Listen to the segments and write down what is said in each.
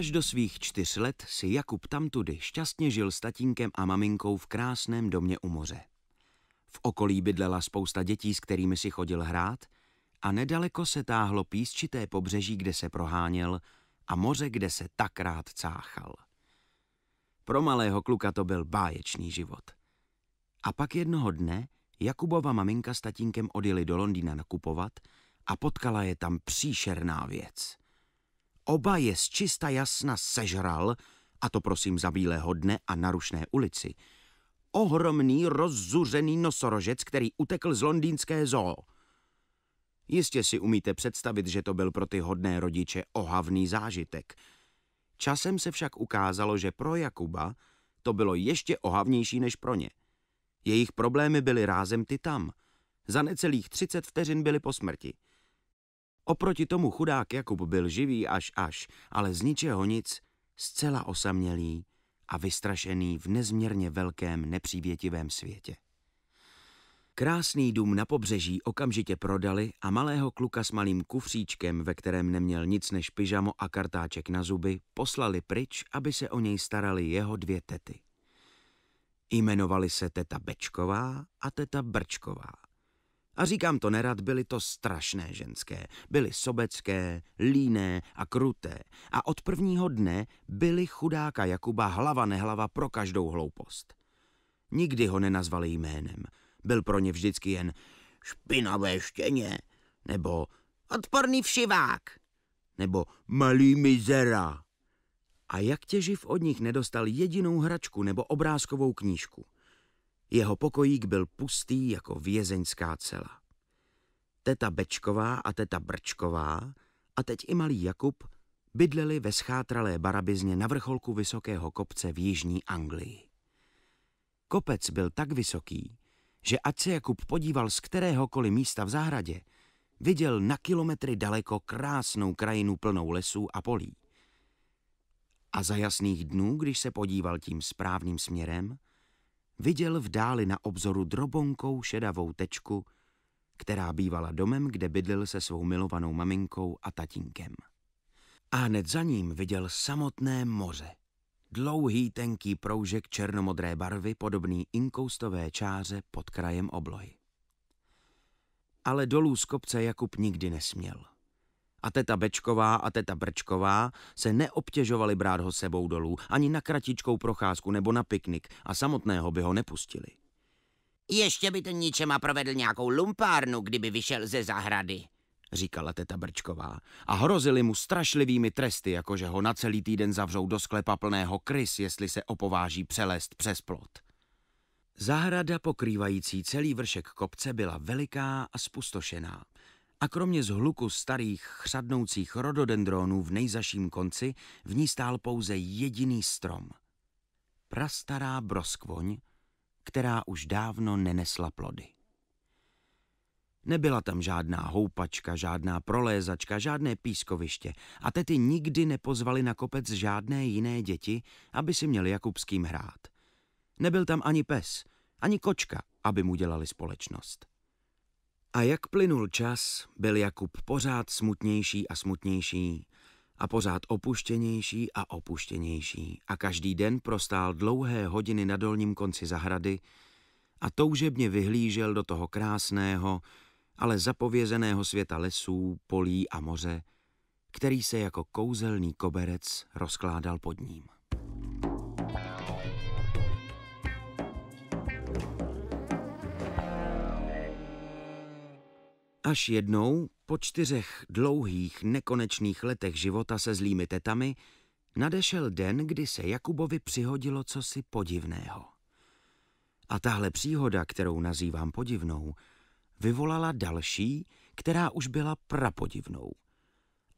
Až do svých čtyř let si Jakub tamtudy šťastně žil s tatínkem a maminkou v krásném domě u moře. V okolí bydlela spousta dětí, s kterými si chodil hrát, a nedaleko se táhlo písčité pobřeží, kde se proháněl, a moře, kde se tak rád cáchal. Pro malého kluka to byl báječný život. A pak jednoho dne Jakubova maminka s tatínkem odjeli do Londýna nakupovat a potkala je tam příšerná věc – Oba je z čista jasna sežral, a to prosím za bílého dne a narušné ulici, ohromný rozzuřený nosorožec, který utekl z londýnské zoo. Jistě si umíte představit, že to byl pro ty hodné rodiče ohavný zážitek. Časem se však ukázalo, že pro Jakuba to bylo ještě ohavnější než pro ně. Jejich problémy byly rázem ty tam. Za necelých 30 vteřin byly po smrti. Oproti tomu chudák Jakub byl živý až až, ale z ničeho nic, zcela osamělý a vystrašený v nezměrně velkém nepřívětivém světě. Krásný dům na pobřeží okamžitě prodali a malého kluka s malým kufříčkem, ve kterém neměl nic než pyžamo a kartáček na zuby, poslali pryč, aby se o něj starali jeho dvě tety. Jmenovali se teta Bečková a teta Brčková. A říkám to nerad, byly to strašné ženské. Byly sobecké, líné a kruté. A od prvního dne byly chudáka Jakuba hlava nehlava pro každou hloupost. Nikdy ho nenazvali jménem. Byl pro ně vždycky jen špinavé štěně, nebo odporný všivák, nebo malý mizera. A jak těživ od nich nedostal jedinou hračku nebo obrázkovou knížku – jeho pokojík byl pustý jako vězeňská cela. Teta Bečková a teta Brčková a teď i malý Jakub bydleli ve schátralé barabizně na vrcholku vysokého kopce v jižní Anglii. Kopec byl tak vysoký, že ať se Jakub podíval z kteréhokoliv místa v zahradě, viděl na kilometry daleko krásnou krajinu plnou lesů a polí. A za jasných dnů, když se podíval tím správným směrem, viděl v dáli na obzoru drobonkou šedavou tečku, která bývala domem, kde bydlil se svou milovanou maminkou a tatínkem. A hned za ním viděl samotné moře. Dlouhý tenký proužek černomodré barvy, podobný inkoustové čáře pod krajem oblohy. Ale dolů z kopce Jakub nikdy nesměl. A teta Bečková a teta Brčková se neobtěžovali brát ho sebou dolů, ani na kratičkou procházku nebo na piknik a samotného by ho nepustili. Ještě by to ničema provedl nějakou lumpárnu, kdyby vyšel ze zahrady, říkala teta Brčková a hrozili mu strašlivými tresty, jakože ho na celý týden zavřou do sklepa plného krys, jestli se opováží přelést přes plot. Zahrada pokrývající celý vršek kopce byla veliká a spustošená a kromě zhluku starých chřadnoucích rododendronů v nejzaším konci v ní stál pouze jediný strom. Prastará broskvoň, která už dávno nenesla plody. Nebyla tam žádná houpačka, žádná prolézačka, žádné pískoviště a tety nikdy nepozvali na kopec žádné jiné děti, aby si měli Jakubským hrát. Nebyl tam ani pes, ani kočka, aby mu dělali společnost. A jak plynul čas, byl Jakub pořád smutnější a smutnější a pořád opuštěnější a opuštěnější a každý den prostál dlouhé hodiny na dolním konci zahrady a toužebně vyhlížel do toho krásného, ale zapovězeného světa lesů, polí a moře, který se jako kouzelný koberec rozkládal pod ním. Až jednou, po čtyřech dlouhých, nekonečných letech života se zlými tetami, nadešel den, kdy se Jakubovi přihodilo cosi podivného. A tahle příhoda, kterou nazývám podivnou, vyvolala další, která už byla prapodivnou.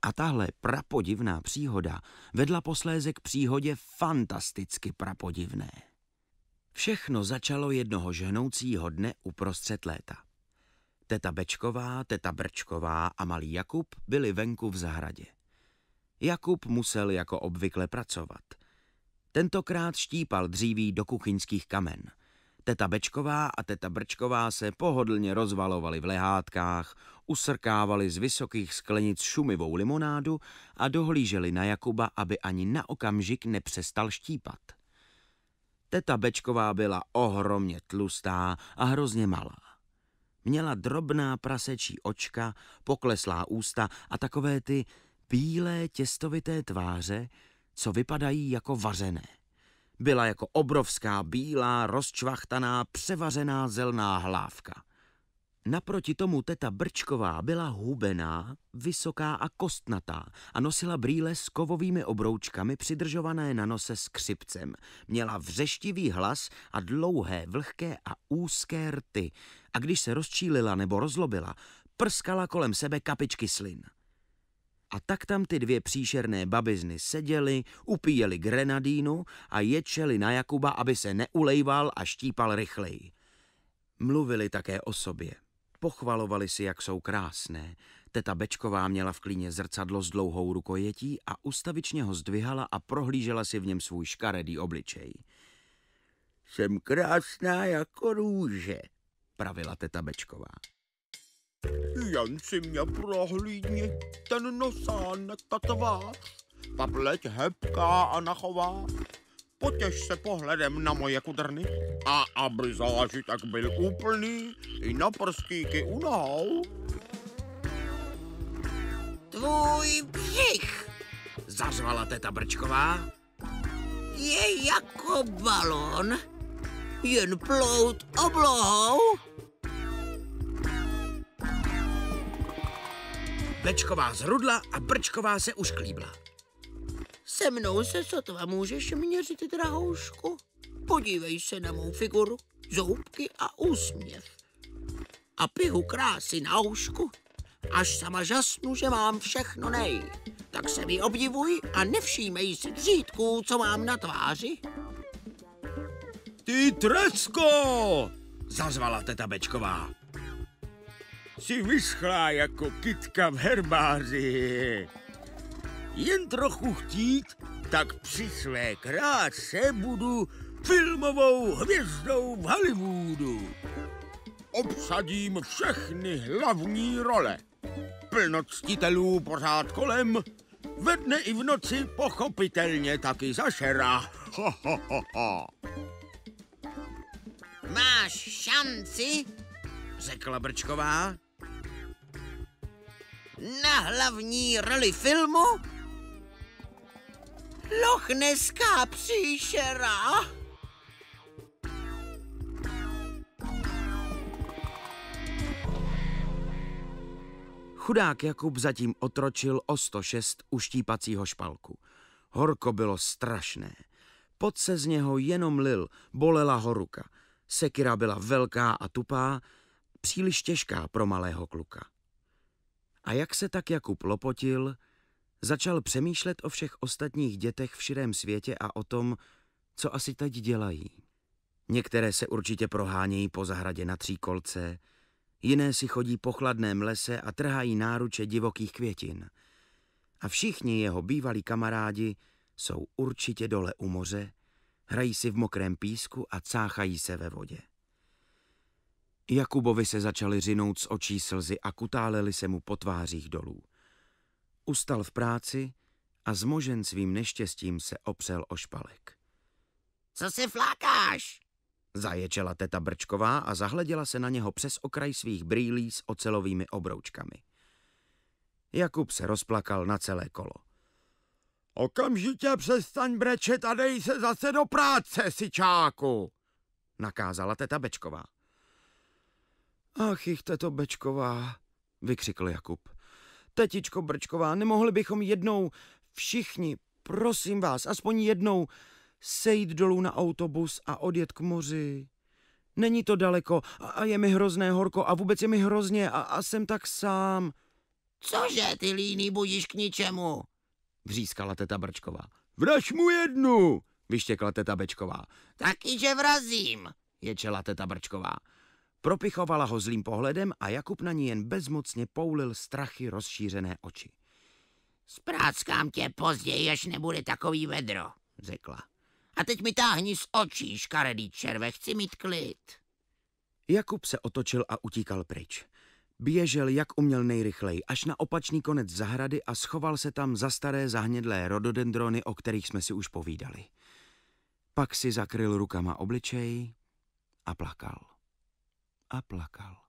A tahle prapodivná příhoda vedla posléze k příhodě fantasticky prapodivné. Všechno začalo jednoho žhnoucího dne uprostřed léta. Teta Bečková, teta Brčková a malý Jakub byli venku v zahradě. Jakub musel jako obvykle pracovat. Tentokrát štípal dříví do kuchyňských kamen. Teta Bečková a teta Brčková se pohodlně rozvalovali v lehátkách, usrkávali z vysokých sklenic šumivou limonádu a dohlíželi na Jakuba, aby ani na okamžik nepřestal štípat. Teta Bečková byla ohromně tlustá a hrozně malá. Měla drobná prasečí očka, pokleslá ústa a takové ty bílé těstovité tváře, co vypadají jako vařené. Byla jako obrovská bílá, rozčvachtaná, převařená zelná hlávka. Naproti tomu teta Brčková byla hubená, vysoká a kostnatá a nosila brýle s kovovými obroučkami přidržované na nose s křipcem. Měla vřeštivý hlas a dlouhé, vlhké a úzké rty a když se rozčílila nebo rozlobila, prskala kolem sebe kapičky slin. A tak tam ty dvě příšerné babizny seděly, upíjeli grenadínu a ječeli na Jakuba, aby se neulejval a štípal rychleji. Mluvili také o sobě. Pochvalovali si, jak jsou krásné. Teta Bečková měla v klíně zrcadlo s dlouhou rukojetí a ustavičně ho zdvihala a prohlížela si v něm svůj škaredý obličej. Jsem krásná jako růže, pravila teta Bečková. Jen si mě prohlídně, ten nosánek, ta tvář, ta pleť hebká a nachová. Potěž se pohledem na moje kudrny a aby zážitek byl úplný, i na prstíky u nohou. Tvůj břich, zařvala teta Brčková, je jako balon, jen plout oblohou. Bečková zrudla a Brčková se ušklíbla se mnou se sotva můžeš měřit, drahoušku. Podívej se na mou figuru, zoubky a úsměv. A pihu krásy na úšku, až sama žasnu, že mám všechno nej. Tak se mi obdivuj a nevšímej si dřítků, co mám na tváři. Ty trecko! Zazvala teta Bečková. Jsi vyschlá jako kytka v herbáři jen trochu chtít, tak při své kráse budu filmovou hvězdou v Hollywoodu. Obsadím všechny hlavní role. Plno ctitelů pořád kolem, ve dne i v noci pochopitelně taky zašera. Ho, ho, ho, ho. Máš šanci, řekla Brčková, na hlavní roli filmu? Lochneská příšera. Chudák Jakub zatím otročil o 106 uštípacího špalku. Horko bylo strašné. Pod se z něho jenom lil, bolela ho ruka. Sekira byla velká a tupá, příliš těžká pro malého kluka. A jak se tak Jakub lopotil, Začal přemýšlet o všech ostatních dětech v širém světě a o tom, co asi teď dělají. Některé se určitě prohánějí po zahradě na tříkolce, jiné si chodí po chladném lese a trhají náruče divokých květin. A všichni jeho bývalí kamarádi jsou určitě dole u moře, hrají si v mokrém písku a cáchají se ve vodě. Jakubovi se začaly řinout z očí slzy a kutálely se mu po tvářích dolů. Ustal v práci a zmožen svým neštěstím se opřel o špalek. Co se flákáš? Zaječela teta Brčková a zahleděla se na něho přes okraj svých brýlí s ocelovými obroučkami. Jakub se rozplakal na celé kolo. Okamžitě přestaň brečet a dej se zase do práce, sičáku, nakázala teta Bečková. Ach, jich, teto Bečková, vykřikl Jakub. Tetičko Brčková, nemohli bychom jednou, všichni, prosím vás, aspoň jednou, sejít dolů na autobus a odjet k moři. Není to daleko a je mi hrozné horko a vůbec je mi hrozně a, a jsem tak sám. Cože ty líný budíš k ničemu? Vřískala teta Brčková. Vraž mu jednu, vyštěkla teta Bečková. Taky, že vrazím, ječela teta Brčková. Propichovala ho zlým pohledem a Jakub na ní jen bezmocně poulil strachy rozšířené oči. Spráckám tě později, až nebude takový vedro, řekla. A teď mi táhni z očí, škaredý červe, chci mít klid. Jakub se otočil a utíkal pryč. Běžel, jak uměl nejrychleji, až na opačný konec zahrady a schoval se tam za staré zahnědlé rododendrony, o kterých jsme si už povídali. Pak si zakryl rukama obličej a plakal a plakal.